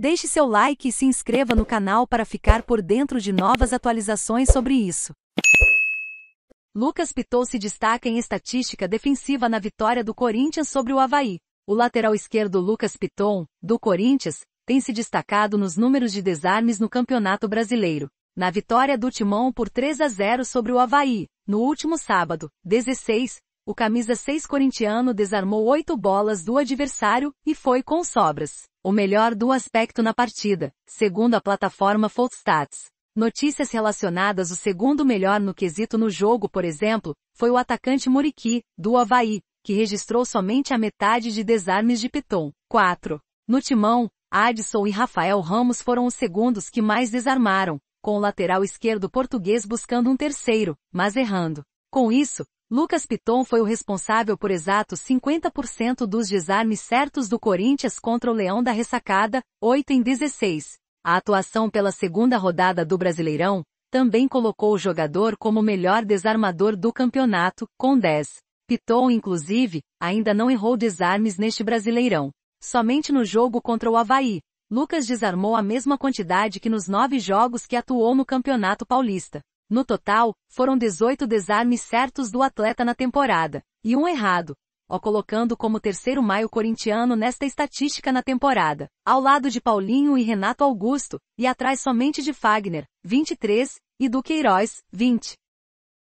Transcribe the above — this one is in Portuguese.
Deixe seu like e se inscreva no canal para ficar por dentro de novas atualizações sobre isso. Lucas Pitou se destaca em estatística defensiva na vitória do Corinthians sobre o Havaí. O lateral esquerdo Lucas Piton, do Corinthians, tem se destacado nos números de desarmes no Campeonato Brasileiro. Na vitória do Timão por 3 a 0 sobre o Havaí, no último sábado, 16, o camisa 6 corintiano desarmou oito bolas do adversário e foi com sobras, o melhor do aspecto na partida, segundo a plataforma Foldstats. Notícias relacionadas o segundo melhor no quesito no jogo, por exemplo, foi o atacante Muriqui, do Havaí, que registrou somente a metade de desarmes de Piton. 4. No timão, Adson e Rafael Ramos foram os segundos que mais desarmaram, com o lateral esquerdo português buscando um terceiro, mas errando. Com isso, Lucas Piton foi o responsável por exatos 50% dos desarmes certos do Corinthians contra o Leão da Ressacada, 8 em 16. A atuação pela segunda rodada do Brasileirão também colocou o jogador como o melhor desarmador do campeonato, com 10. Piton, inclusive, ainda não errou desarmes neste Brasileirão. Somente no jogo contra o Havaí, Lucas desarmou a mesma quantidade que nos nove jogos que atuou no Campeonato Paulista. No total, foram 18 desarmes certos do atleta na temporada, e um errado, o colocando como terceiro maio corintiano nesta estatística na temporada, ao lado de Paulinho e Renato Augusto, e atrás somente de Fagner, 23, e do Queiroz, 20.